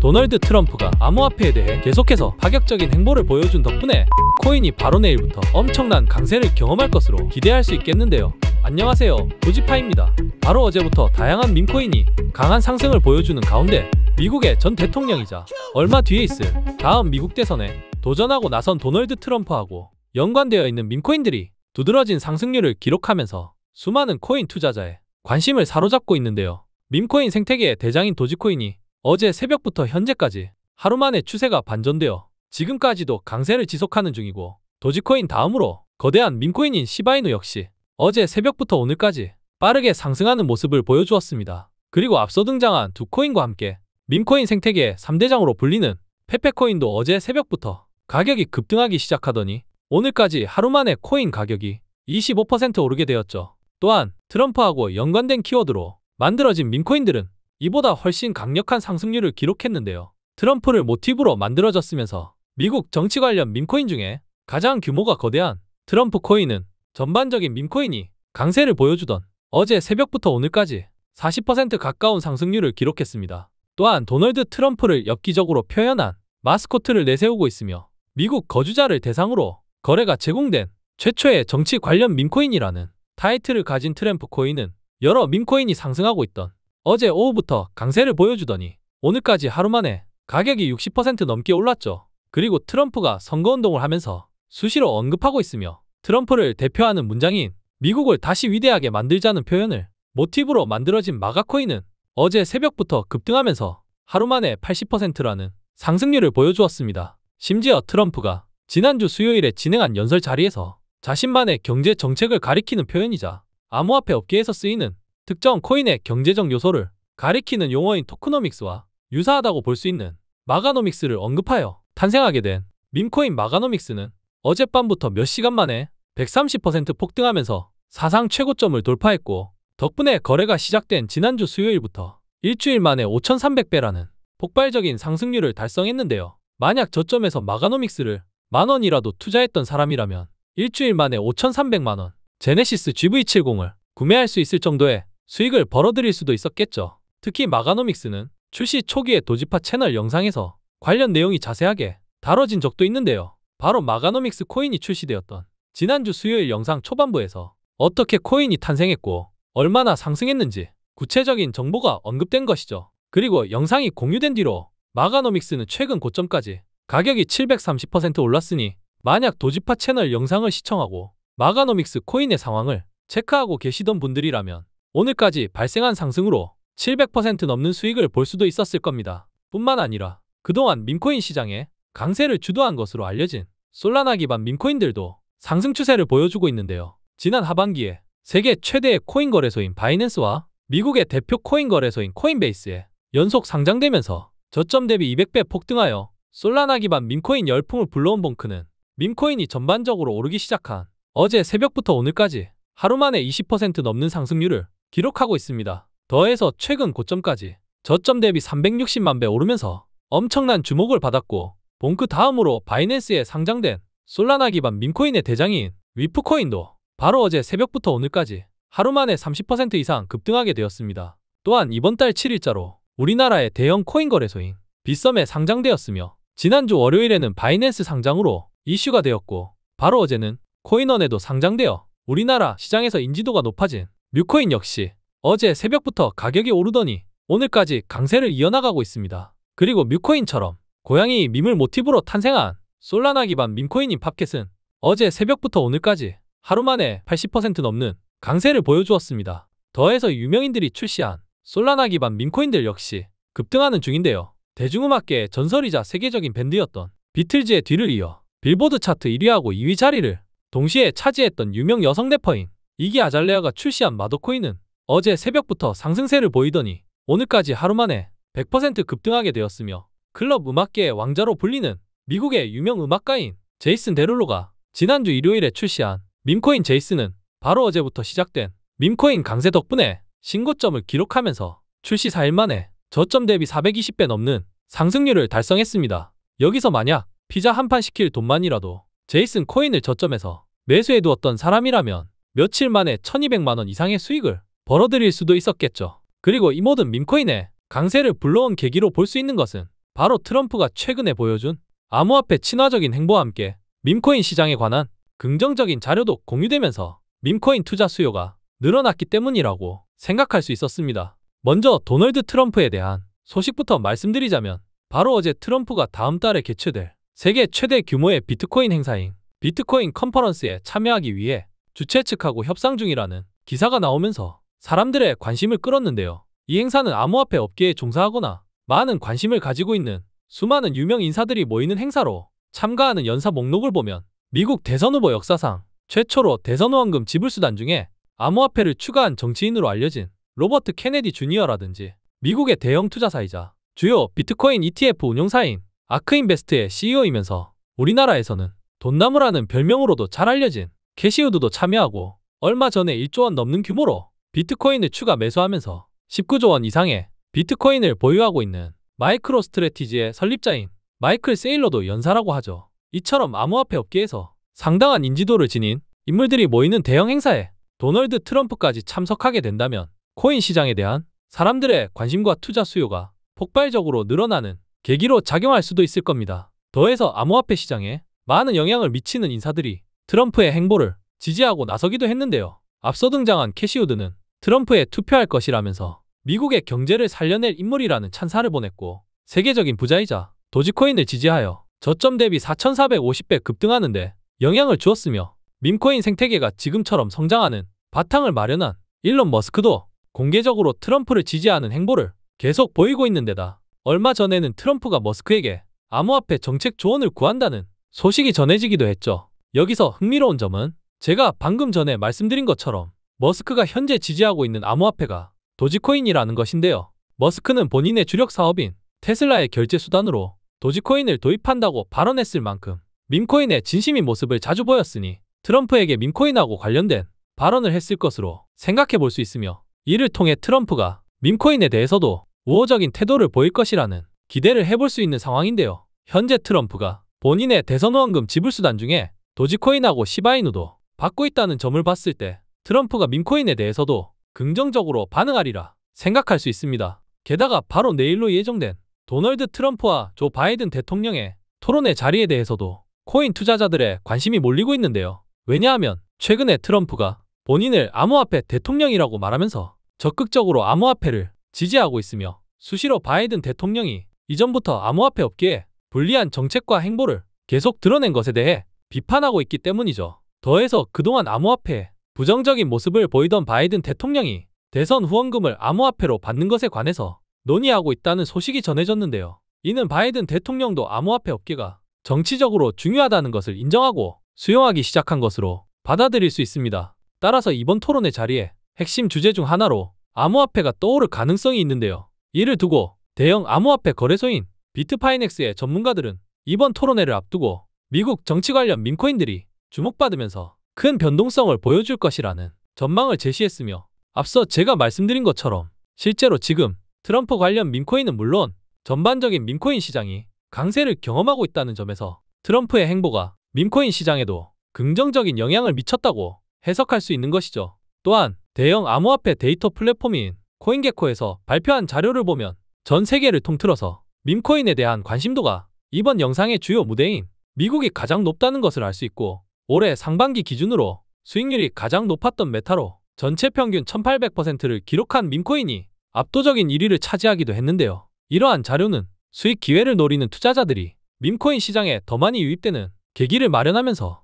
도널드 트럼프가 암호화폐에 대해 계속해서 파격적인 행보를 보여준 덕분에 코인이 바로 내일부터 엄청난 강세를 경험할 것으로 기대할 수 있겠는데요. 안녕하세요. 도지파입니다. 바로 어제부터 다양한 민코인이 강한 상승을 보여주는 가운데 미국의 전 대통령이자 얼마 뒤에 있을 다음 미국 대선에 도전하고 나선 도널드 트럼프하고 연관되어 있는 민코인들이 두드러진 상승률을 기록하면서 수많은 코인 투자자의 관심을 사로잡고 있는데요. 민코인 생태계의 대장인 도지코인이 어제 새벽부터 현재까지 하루 만에 추세가 반전되어 지금까지도 강세를 지속하는 중이고 도지코인 다음으로 거대한 민코인인 시바이누 역시 어제 새벽부터 오늘까지 빠르게 상승하는 모습을 보여주었습니다. 그리고 앞서 등장한 두 코인과 함께 민코인 생태계의 3대장으로 불리는 페페코인도 어제 새벽부터 가격이 급등하기 시작하더니 오늘까지 하루 만에 코인 가격이 25% 오르게 되었죠. 또한 트럼프하고 연관된 키워드로 만들어진 민코인들은 이보다 훨씬 강력한 상승률을 기록했는데요. 트럼프를 모티브로 만들어졌으면서 미국 정치 관련 민코인 중에 가장 규모가 거대한 트럼프 코인은 전반적인 민코인이 강세를 보여주던 어제 새벽부터 오늘까지 40% 가까운 상승률을 기록했습니다. 또한 도널드 트럼프를 엽기적으로 표현한 마스코트를 내세우고 있으며 미국 거주자를 대상으로 거래가 제공된 최초의 정치 관련 민코인이라는 타이틀을 가진 트램프 코인은 여러 민코인이 상승하고 있던 어제 오후부터 강세를 보여주더니 오늘까지 하루 만에 가격이 60% 넘게 올랐죠. 그리고 트럼프가 선거운동을 하면서 수시로 언급하고 있으며 트럼프를 대표하는 문장인 미국을 다시 위대하게 만들자는 표현을 모티브로 만들어진 마가코인은 어제 새벽부터 급등하면서 하루 만에 80%라는 상승률을 보여주었습니다. 심지어 트럼프가 지난주 수요일에 진행한 연설 자리에서 자신만의 경제 정책을 가리키는 표현이자 암호화폐 업계에서 쓰이는 특정 코인의 경제적 요소를 가리키는 용어인 토크노믹스와 유사하다고 볼 수 있는 마가노믹스를 언급하여 탄생하게 된 밈코인 마가노믹스는 어젯밤부터 몇 시간 만에 130% 폭등하면서 사상 최고점을 돌파했고 덕분에 거래가 시작된 지난주 수요일부터 일주일 만에 5,300배라는 폭발적인 상승률을 달성했는데요. 만약 저점에서 마가노믹스를 만원이라도 투자했던 사람이라면 일주일 만에 5,300만원 제네시스 GV70을 구매할 수 있을 정도의 수익을 벌어들일 수도 있었겠죠. 특히 마가노믹스는 출시 초기에 도지파 채널 영상에서 관련 내용이 자세하게 다뤄진 적도 있는데요. 바로 마가노믹스 코인이 출시되었던 지난주 수요일 영상 초반부에서 어떻게 코인이 탄생했고 얼마나 상승했는지 구체적인 정보가 언급된 것이죠. 그리고 영상이 공유된 뒤로 마가노믹스는 최근 고점까지 가격이 730% 올랐으니 만약 도지파 채널 영상을 시청하고 마가노믹스 코인의 상황을 체크하고 계시던 분들이라면 오늘까지 발생한 상승으로 700% 넘는 수익을 볼 수도 있었을 겁니다. 뿐만 아니라 그동안 민코인 시장에 강세를 주도한 것으로 알려진 솔라나 기반 민코인들도 상승 추세를 보여주고 있는데요. 지난 하반기에 세계 최대의 코인 거래소인 바이낸스와 미국의 대표 코인 거래소인 코인베이스에 연속 상장되면서 저점 대비 200배 폭등하여 솔라나 기반 민코인 열풍을 불러온 봉크는 민코인이 전반적으로 오르기 시작한 어제 새벽부터 오늘까지 하루 만에 20% 넘는 상승률을 기록하고 있습니다. 더해서 최근 고점까지 저점 대비 360만 배 오르면서 엄청난 주목을 받았고 봉크 다음으로 바이낸스에 상장된 솔라나 기반 민코인의 대장인 위프코인도 바로 어제 새벽부터 오늘까지 하루 만에 30% 이상 급등하게 되었습니다. 또한 이번 달 7일자로 우리나라의 대형 코인 거래소인 빗썸에 상장되었으며 지난주 월요일에는 바이낸스 상장으로 이슈가 되었고 바로 어제는 코인원에도 상장되어 우리나라 시장에서 인지도가 높아진 뮤코인 역시 어제 새벽부터 가격이 오르더니 오늘까지 강세를 이어나가고 있습니다. 그리고 뮤코인처럼 고양이 밈을 모티브로 탄생한 솔라나 기반 밈코인인 팝켓은 어제 새벽부터 오늘까지 하루 만에 80% 넘는 강세를 보여주었습니다. 더해서 유명인들이 출시한 솔라나 기반 밈코인들 역시 급등하는 중인데요. 대중음악계의 전설이자 세계적인 밴드였던 비틀즈의 뒤를 이어 빌보드 차트 1위하고 2위 자리를 동시에 차지했던 유명 여성 래퍼인 이기 아잘레아가 출시한 마더코인은 어제 새벽부터 상승세를 보이더니 오늘까지 하루 만에 100% 급등하게 되었으며 클럽 음악계의 왕자로 불리는 미국의 유명 음악가인 제이슨 데룰로가 지난주 일요일에 출시한 밈코인 제이슨은 바로 어제부터 시작된 밈코인 강세 덕분에 신고점을 기록하면서 출시 4일 만에 저점 대비 420배 넘는 상승률을 달성했습니다. 여기서 만약 피자 한 판 시킬 돈만이라도 제이슨 코인을 저점에서 매수해두었던 사람이라면 며칠 만에 1200만 원 이상의 수익을 벌어들일 수도 있었겠죠. 그리고 이 모든 민코인의 강세를 불러온 계기로 볼 수 있는 것은 바로 트럼프가 최근에 보여준 암호화폐 친화적인 행보와 함께 민코인 시장에 관한 긍정적인 자료도 공유되면서 민코인 투자 수요가 늘어났기 때문이라고 생각할 수 있었습니다. 먼저 도널드 트럼프에 대한 소식부터 말씀드리자면 바로 어제 트럼프가 다음 달에 개최될 세계 최대 규모의 비트코인 행사인 비트코인 컨퍼런스에 참여하기 위해 주최 측하고 협상 중이라는 기사가 나오면서 사람들의 관심을 끌었는데요. 이 행사는 암호화폐 업계에 종사하거나 많은 관심을 가지고 있는 수많은 유명 인사들이 모이는 행사로 참가하는 연사 목록을 보면 미국 대선 후보 역사상 최초로 대선 후원금 지불수단 중에 암호화폐를 추가한 정치인으로 알려진 로버트 케네디 주니어라든지 미국의 대형 투자사이자 주요 비트코인 ETF 운용사인 아크인베스트의 CEO이면서 우리나라에서는 돈나무라는 별명으로도 잘 알려진 캐시우드도 참여하고 얼마 전에 1조 원 넘는 규모로 비트코인을 추가 매수하면서 19조 원 이상의 비트코인을 보유하고 있는 마이크로 스트레티지의 설립자인 마이클 세일러도 연사라고 하죠. 이처럼 암호화폐 업계에서 상당한 인지도를 지닌 인물들이 모이는 대형 행사에 도널드 트럼프까지 참석하게 된다면 코인 시장에 대한 사람들의 관심과 투자 수요가 폭발적으로 늘어나는 계기로 작용할 수도 있을 겁니다. 더해서 암호화폐 시장에 많은 영향을 미치는 인사들이 트럼프의 행보를 지지하고 나서기도 했는데요. 앞서 등장한 캐시우드는 트럼프에 투표할 것이라면서 미국의 경제를 살려낼 인물이라는 찬사를 보냈고 세계적인 부자이자 도지코인을 지지하여 저점 대비 4,450배 급등하는데 영향을 주었으며 민코인 생태계가 지금처럼 성장하는 바탕을 마련한 일론 머스크도 공개적으로 트럼프를 지지하는 행보를 계속 보이고 있는 데다 얼마 전에는 트럼프가 머스크에게 암호화폐 정책 조언을 구한다는 소식이 전해지기도 했죠. 여기서 흥미로운 점은 제가 방금 전에 말씀드린 것처럼 머스크가 현재 지지하고 있는 암호화폐가 도지코인이라는 것인데요. 머스크는 본인의 주력 사업인 테슬라의 결제 수단으로 도지코인을 도입한다고 발언했을 만큼 민코인의 진심인 모습을 자주 보였으니 트럼프에게 민코인하고 관련된 발언을 했을 것으로 생각해 볼 수 있으며 이를 통해 트럼프가 민코인에 대해서도 우호적인 태도를 보일 것이라는 기대를 해볼 수 있는 상황인데요. 현재 트럼프가 본인의 대선 후원금 지불 수단 중에 도지코인하고 시바이누도 받고 있다는 점을 봤을 때 트럼프가 민코인에 대해서도 긍정적으로 반응하리라 생각할 수 있습니다. 게다가 바로 내일로 예정된 도널드 트럼프와 조 바이든 대통령의 토론회 자리에 대해서도 코인 투자자들의 관심이 몰리고 있는데요. 왜냐하면 최근에 트럼프가 본인을 암호화폐 대통령이라고 말하면서 적극적으로 암호화폐를 지지하고 있으며 수시로 바이든 대통령이 이전부터 암호화폐 업계에 불리한 정책과 행보를 계속 드러낸 것에 대해 비판하고 있기 때문이죠. 더해서 그동안 암호화폐, 부정적인 모습을 보이던 바이든 대통령이 대선 후원금을 암호화폐로 받는 것에 관해서 논의하고 있다는 소식이 전해졌는데요. 이는 바이든 대통령도 암호화폐 업계가 정치적으로 중요하다는 것을 인정하고 수용하기 시작한 것으로 받아들일 수 있습니다. 따라서 이번 토론의 자리에 핵심 주제 중 하나로 암호화폐가 떠오를 가능성이 있는데요. 이를 두고 대형 암호화폐 거래소인 비트파이넥스의 전문가들은 이번 토론회를 앞두고 미국 정치 관련 민코인들이 주목받으면서 큰 변동성을 보여줄 것이라는 전망을 제시했으며 앞서 제가 말씀드린 것처럼 실제로 지금 트럼프 관련 민코인은 물론 전반적인 민코인 시장이 강세를 경험하고 있다는 점에서 트럼프의 행보가 민코인 시장에도 긍정적인 영향을 미쳤다고 해석할 수 있는 것이죠. 또한 대형 암호화폐 데이터 플랫폼인 코인게코에서 발표한 자료를 보면 전 세계를 통틀어서 민코인에 대한 관심도가 이번 영상의 주요 무대인 미국이 가장 높다는 것을 알 수 있고 올해 상반기 기준으로 수익률이 가장 높았던 메타로 전체 평균 1800%를 기록한 민코인이 압도적인 1위를 차지하기도 했는데요. 이러한 자료는 수익 기회를 노리는 투자자들이 민코인 시장에 더 많이 유입되는 계기를 마련하면서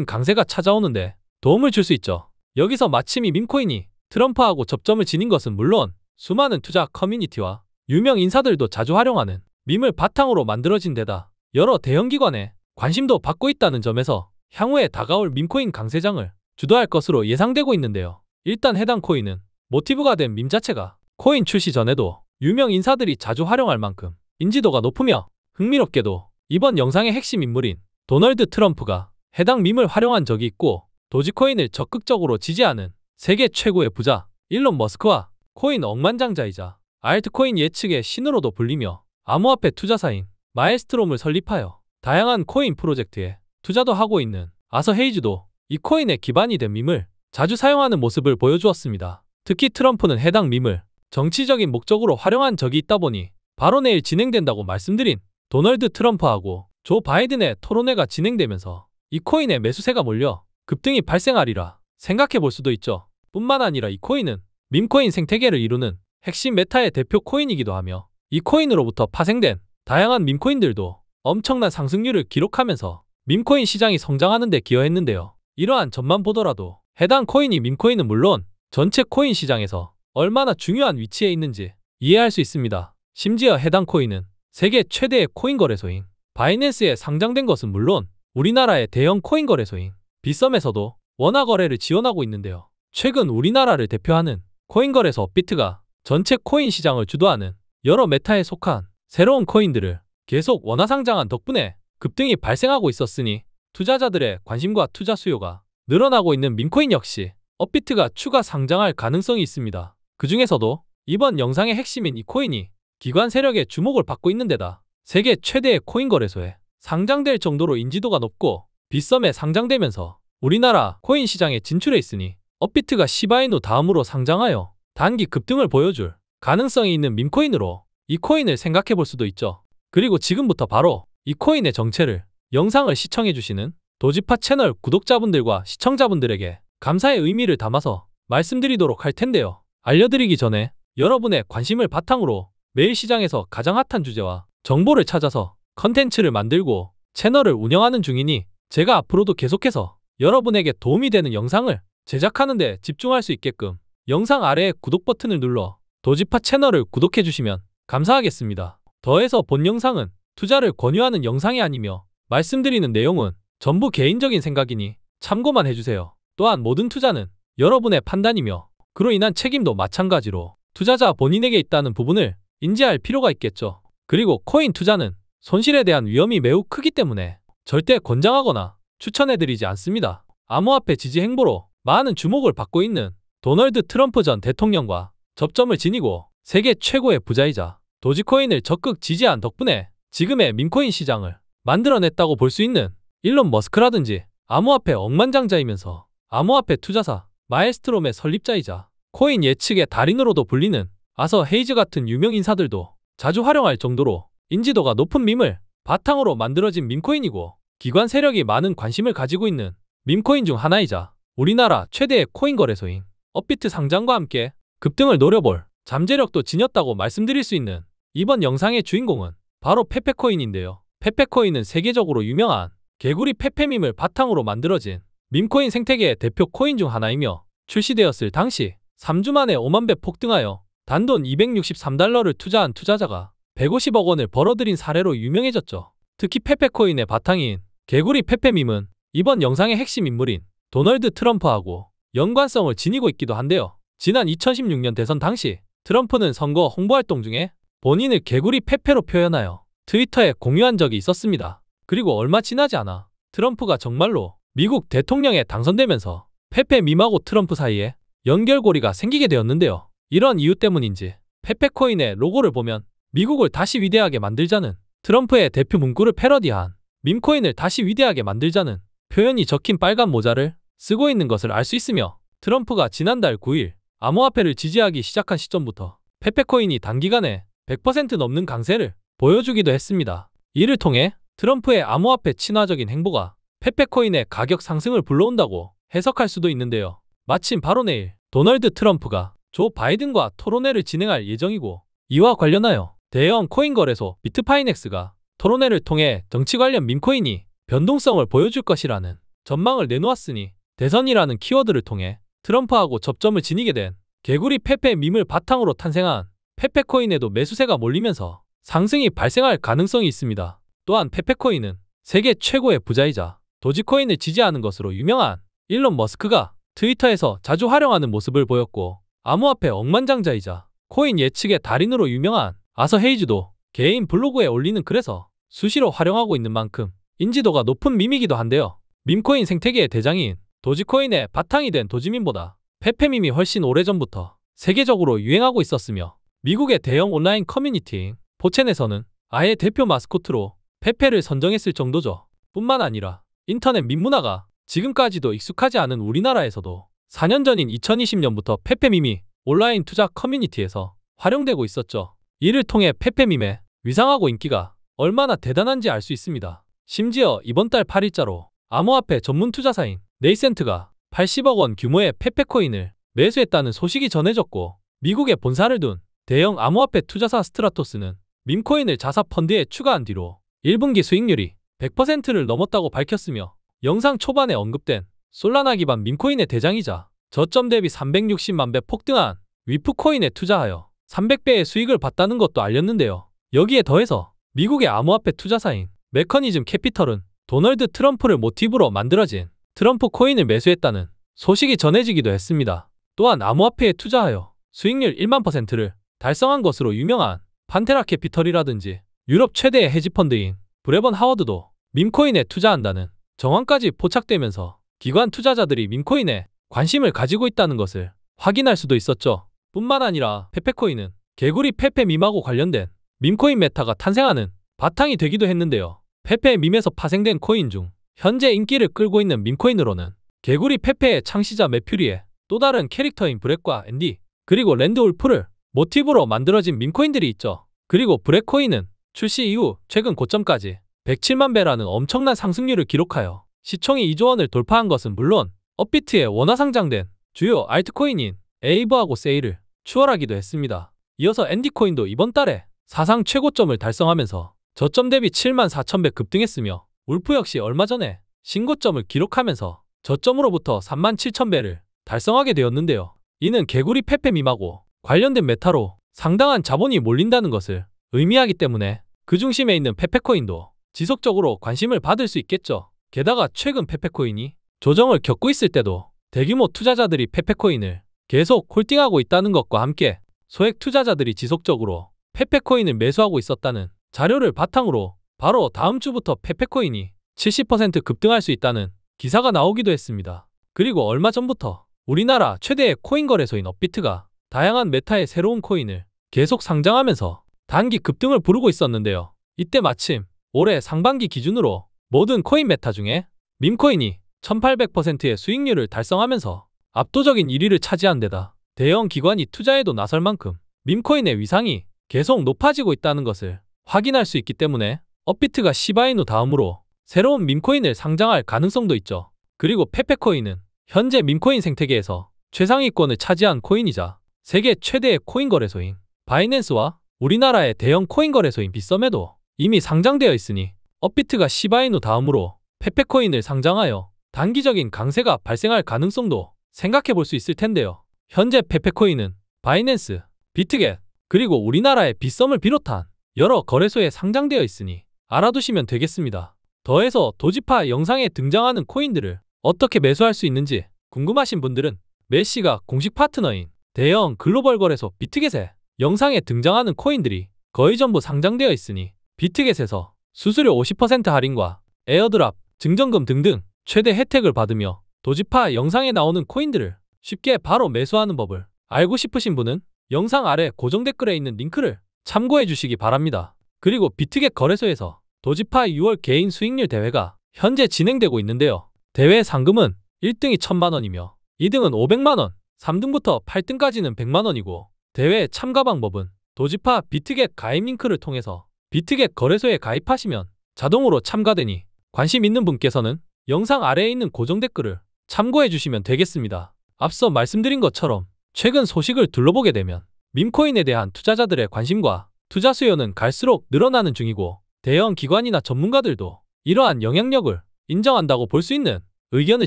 민코인 강세가 찾아오는데 도움을 줄 수 있죠. 여기서 마침 이 민코인이 트럼프하고 접점을 지닌 것은 물론 수많은 투자 커뮤니티와 유명 인사들도 자주 활용하는 밈을 바탕으로 만들어진 데다 여러 대형 기관의 관심도 받고 있다는 점에서 향후에 다가올 밈코인 강세장을 주도할 것으로 예상되고 있는데요. 일단 해당 코인은 모티브가 된 밈 자체가 코인 출시 전에도 유명 인사들이 자주 활용할 만큼 인지도가 높으며 흥미롭게도 이번 영상의 핵심 인물인 도널드 트럼프가 해당 밈을 활용한 적이 있고 도지코인을 적극적으로 지지하는 세계 최고의 부자 일론 머스크와 코인 억만장자이자 알트코인 예측의 신으로도 불리며 암호화폐 투자사인 마일스트롬을 설립하여 다양한 코인 프로젝트에 투자도 하고 있는 아서 헤이즈도 이 코인의 기반이 된 밈을 자주 사용하는 모습을 보여주었습니다. 특히 트럼프는 해당 밈을 정치적인 목적으로 활용한 적이 있다 보니 바로 내일 진행된다고 말씀드린 도널드 트럼프하고 조 바이든의 토론회가 진행되면서 이 코인의 매수세가 몰려 급등이 발생하리라 생각해 볼 수도 있죠. 뿐만 아니라 이 코인은 밈코인 생태계를 이루는 핵심 메타의 대표 코인이기도 하며 이 코인으로부터 파생된 다양한 밈코인들도 엄청난 상승률을 기록하면서 민코인 시장이 성장하는 데 기여했는데요. 이러한 점만 보더라도 해당 코인이 민코인은 물론 전체 코인 시장에서 얼마나 중요한 위치에 있는지 이해할 수 있습니다. 심지어 해당 코인은 세계 최대의 코인 거래소인 바이낸스에 상장된 것은 물론 우리나라의 대형 코인 거래소인 비썸에서도 원화 거래를 지원하고 있는데요. 최근 우리나라를 대표하는 코인 거래소 비트가 전체 코인 시장을 주도하는 여러 메타에 속한 새로운 코인들을 계속 원화 상장한 덕분에 급등이 발생하고 있었으니 투자자들의 관심과 투자 수요가 늘어나고 있는 민코인 역시 업비트가 추가 상장할 가능성이 있습니다. 그 중에서도 이번 영상의 핵심인 이 코인이 기관 세력의 주목을 받고 있는 데다 세계 최대의 코인 거래소에 상장될 정도로 인지도가 높고 빗썸에 상장되면서 우리나라 코인 시장에 진출해 있으니 업비트가 시바인후 다음으로 상장하여 단기 급등을 보여줄 가능성이 있는 민코인으로 이 코인을 생각해 볼 수도 있죠. 그리고 지금부터 바로 이 코인의 정체를 영상을 시청해주시는 도지파 채널 구독자분들과 시청자분들에게 감사의 의미를 담아서 말씀드리도록 할 텐데요. 알려드리기 전에 여러분의 관심을 바탕으로 매일 시장에서 가장 핫한 주제와 정보를 찾아서 컨텐츠를 만들고 채널을 운영하는 중이니 제가 앞으로도 계속해서 여러분에게 도움이 되는 영상을 제작하는 데 집중할 수 있게끔 영상 아래의 구독 버튼을 눌러 도지파 채널을 구독해주시면 감사하겠습니다. 더해서 본 영상은 투자를 권유하는 영상이 아니며 말씀드리는 내용은 전부 개인적인 생각이니 참고만 해주세요. 또한 모든 투자는 여러분의 판단이며 그로 인한 책임도 마찬가지로 투자자 본인에게 있다는 부분을 인지할 필요가 있겠죠. 그리고 코인 투자는 손실에 대한 위험이 매우 크기 때문에 절대 권장하거나 추천해드리지 않습니다. 암호화폐 지지 행보로 많은 주목을 받고 있는 도널드 트럼프 전 대통령과 접점을 지니고 세계 최고의 부자이자 도지코인을 적극 지지한 덕분에 지금의 민코인 시장을 만들어냈다고 볼 수 있는 일론 머스크라든지 암호화폐 억만장자이면서 암호화폐 투자사 마에스트롬의 설립자이자 코인 예측의 달인으로도 불리는 아서 헤이즈 같은 유명 인사들도 자주 활용할 정도로 인지도가 높은 밈을 바탕으로 만들어진 민코인이고 기관 세력이 많은 관심을 가지고 있는 민코인 중 하나이자 우리나라 최대의 코인 거래소인 업비트 상장과 함께 급등을 노려볼 잠재력도 지녔다고 말씀드릴 수 있는 이번 영상의 주인공은 바로 페페코인인데요. 페페코인은 세계적으로 유명한 개구리 페페밈을 바탕으로 만들어진 밈코인 생태계의 대표 코인 중 하나이며 출시되었을 당시 3주 만에 5만 배 폭등하여 단돈 263달러를 투자한 투자자가 150억 원을 벌어들인 사례로 유명해졌죠. 특히 페페코인의 바탕인 개구리 페페밈은 이번 영상의 핵심 인물인 도널드 트럼프하고 연관성을 지니고 있기도 한데요. 지난 2016년 대선 당시 트럼프는 선거 홍보활동 중에 본인을 개구리 페페로 표현하여 트위터에 공유한 적이 있었습니다. 그리고 얼마 지나지 않아 트럼프가 정말로 미국 대통령에 당선되면서 페페 밈하고 트럼프 사이에 연결고리가 생기게 되었는데요. 이런 이유 때문인지 페페코인의 로고를 보면 미국을 다시 위대하게 만들자는 트럼프의 대표 문구를 패러디한 밈코인을 다시 위대하게 만들자는 표현이 적힌 빨간 모자를 쓰고 있는 것을 알 수 있으며 트럼프가 지난달 9일 암호화폐를 지지하기 시작한 시점부터 페페코인이 단기간에 100% 넘는 강세를 보여주기도 했습니다. 이를 통해 트럼프의 암호화폐 친화적인 행보가 페페코인의 가격 상승을 불러온다고 해석할 수도 있는데요. 마침 바로 내일 도널드 트럼프가 조 바이든과 토론회를 진행할 예정이고 이와 관련하여 대형 코인 거래소 비트파이넥스가 토론회를 통해 정치 관련 민코인이 변동성을 보여줄 것이라는 전망을 내놓았으니 대선이라는 키워드를 통해 트럼프하고 접점을 지니게 된 개구리 페페 밈을 바탕으로 탄생한 페페코인에도 매수세가 몰리면서 상승이 발생할 가능성이 있습니다. 또한 페페코인은 세계 최고의 부자이자 도지코인을 지지하는 것으로 유명한 일론 머스크가 트위터에서 자주 활용하는 모습을 보였고 암호화폐 억만장자이자 코인 예측의 달인으로 유명한 아서 헤이즈도 개인 블로그에 올리는 글에서 수시로 활용하고 있는 만큼 인지도가 높은 밈이기도 한데요. 밈코인 생태계의 대장인 도지코인의 바탕이 된 도지민보다 페페밈이 훨씬 오래전부터 세계적으로 유행하고 있었으며 미국의 대형 온라인 커뮤니티인 포첸에서는 아예 대표 마스코트로 페페를 선정했을 정도죠. 뿐만 아니라 인터넷 민문화가 지금까지도 익숙하지 않은 우리나라에서도 4년 전인 2020년부터 페페밈이 온라인 투자 커뮤니티에서 활용되고 있었죠. 이를 통해 페페밈의 위상하고 인기가 얼마나 대단한지 알 수 있습니다. 심지어 이번 달 8일자로 암호화폐 전문 투자사인 네이센트가 80억 원 규모의 페페코인을 매수했다는 소식이 전해졌고 미국에 본사를 둔 대형 암호화폐 투자사 스트라토스는 민코인을 자사 펀드에 추가한 뒤로 1분기 수익률이 100%를 넘었다고 밝혔으며 영상 초반에 언급된 솔라나 기반 민코인의 대장이자 저점 대비 360만 배 폭등한 위프코인에 투자하여 300배의 수익을 봤다는 것도 알렸는데요. 여기에 더해서 미국의 암호화폐 투자사인 메커니즘 캐피털은 도널드 트럼프를 모티브로 만들어진 트럼프 코인을 매수했다는 소식이 전해지기도 했습니다. 또한 암호화폐에 투자하여 수익률 1만 퍼센트를 달성한 것으로 유명한 판테라 캐피털이라든지 유럽 최대의 헤지펀드인 브레번 하워드도 민코인에 투자한다는 정황까지 포착되면서 기관 투자자들이 민코인에 관심을 가지고 있다는 것을 확인할 수도 있었죠. 뿐만 아니라 페페코인은 개구리 페페 밈하고 관련된 밈코인 메타가 탄생하는 바탕이 되기도 했는데요. 페페 밈에서 파생된 코인 중 현재 인기를 끌고 있는 민코인으로는 개구리 페페의 창시자 메퓨리에또 다른 캐릭터인 브렉과 앤디 그리고 랜드울프를 모티브로 만들어진 민코인들이 있죠. 그리고 브렉코인은 출시 이후 최근 고점까지 107만 배라는 엄청난 상승률을 기록하여 시총이 2조 원을 돌파한 것은 물론 업비트에 원화 상장된 주요 알트코인인 에이버하고 세일을 추월하기도 했습니다. 이어서 앤디코인도 이번 달에 사상 최고점을 달성하면서 저점 대비 7 4 1 0 0 급등했으며 울프 역시 얼마 전에 신고점을 기록하면서 저점으로부터 37,000배를 달성하게 되었는데요. 이는 개구리 페페미마고 관련된 메타로 상당한 자본이 몰린다는 것을 의미하기 때문에 그 중심에 있는 페페코인도 지속적으로 관심을 받을 수 있겠죠. 게다가 최근 페페코인이 조정을 겪고 있을 때도 대규모 투자자들이 페페코인을 계속 홀딩하고 있다는 것과 함께 소액 투자자들이 지속적으로 페페코인을 매수하고 있었다는 자료를 바탕으로 바로 다음 주부터 페페코인이 70% 급등할 수 있다는 기사가 나오기도 했습니다. 그리고 얼마 전부터 우리나라 최대의 코인 거래소인 업비트가 다양한 메타의 새로운 코인을 계속 상장하면서 단기 급등을 부르고 있었는데요. 이때 마침 올해 상반기 기준으로 모든 코인 메타 중에 밈코인이 1800%의 수익률을 달성하면서 압도적인 1위를 차지한 데다 대형 기관이 투자에도 나설 만큼 밈코인의 위상이 계속 높아지고 있다는 것을 확인할 수 있기 때문에 업비트가 시바이누 다음으로 새로운 민코인을 상장할 가능성도 있죠. 그리고 페페코인은 현재 민코인 생태계에서 최상위권을 차지한 코인이자 세계 최대의 코인 거래소인 바이낸스와 우리나라의 대형 코인 거래소인 빗썸에도 이미 상장되어 있으니 업비트가 시바이누 다음으로 페페코인을 상장하여 단기적인 강세가 발생할 가능성도 생각해 볼 수 있을 텐데요. 현재 페페코인은 바이낸스, 비트겟, 그리고 우리나라의 빗썸을 비롯한 여러 거래소에 상장되어 있으니 알아두시면 되겠습니다. 더해서 도지파 영상에 등장하는 코인들을 어떻게 매수할 수 있는지 궁금하신 분들은 메시가 공식 파트너인 대형 글로벌 거래소 비트겟에 영상에 등장하는 코인들이 거의 전부 상장되어 있으니 비트겟에서 수수료 50% 할인과 에어드랍, 증정금 등등 최대 혜택을 받으며 도지파 영상에 나오는 코인들을 쉽게 바로 매수하는 법을 알고 싶으신 분은 영상 아래 고정 댓글에 있는 링크를 참고해 주시기 바랍니다. 그리고 비트겟 거래소에서 도지파 6월 개인 수익률 대회가 현재 진행되고 있는데요. 대회 상금은 1등이 1천만 원이며 2등은 500만 원, 3등부터 8등까지는 100만 원이고 대회 참가 방법은 도지파 비트겟 가입 링크를 통해서 비트겟 거래소에 가입하시면 자동으로 참가되니 관심 있는 분께서는 영상 아래에 있는 고정 댓글을 참고해 주시면 되겠습니다. 앞서 말씀드린 것처럼 최근 소식을 둘러보게 되면 민코인에 대한 투자자들의 관심과 투자 수요는 갈수록 늘어나는 중이고 대형 기관이나 전문가들도 이러한 영향력을 인정한다고 볼 수 있는 의견을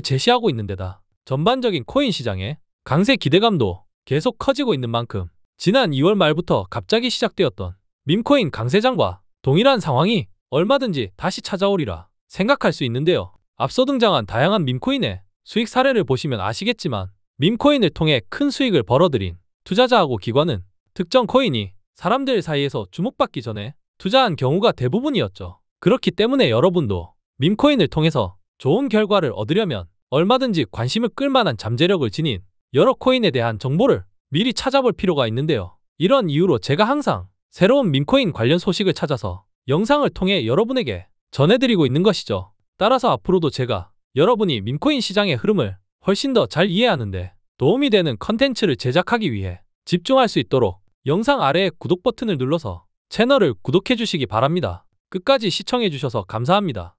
제시하고 있는 데다 전반적인 코인 시장의 강세 기대감도 계속 커지고 있는 만큼 지난 2월 말부터 갑자기 시작되었던 민코인 강세장과 동일한 상황이 얼마든지 다시 찾아오리라 생각할 수 있는데요. 앞서 등장한 다양한 민코인의 수익 사례를 보시면 아시겠지만 민코인을 통해 큰 수익을 벌어들인 투자자하고 기관은 특정 코인이 사람들 사이에서 주목받기 전에 투자한 경우가 대부분이었죠. 그렇기 때문에 여러분도 민코인을 통해서 좋은 결과를 얻으려면 얼마든지 관심을 끌만한 잠재력을 지닌 여러 코인에 대한 정보를 미리 찾아볼 필요가 있는데요. 이런 이유로 제가 항상 새로운 민코인 관련 소식을 찾아서 영상을 통해 여러분에게 전해드리고 있는 것이죠. 따라서 앞으로도 제가 여러분이 민코인 시장의 흐름을 훨씬 더 잘 이해하는데 도움이 되는 컨텐츠를 제작하기 위해 집중할 수 있도록 영상 아래의 구독 버튼을 눌러서 채널을 구독해 주시기 바랍니다. 끝까지 시청해 주셔서 감사합니다.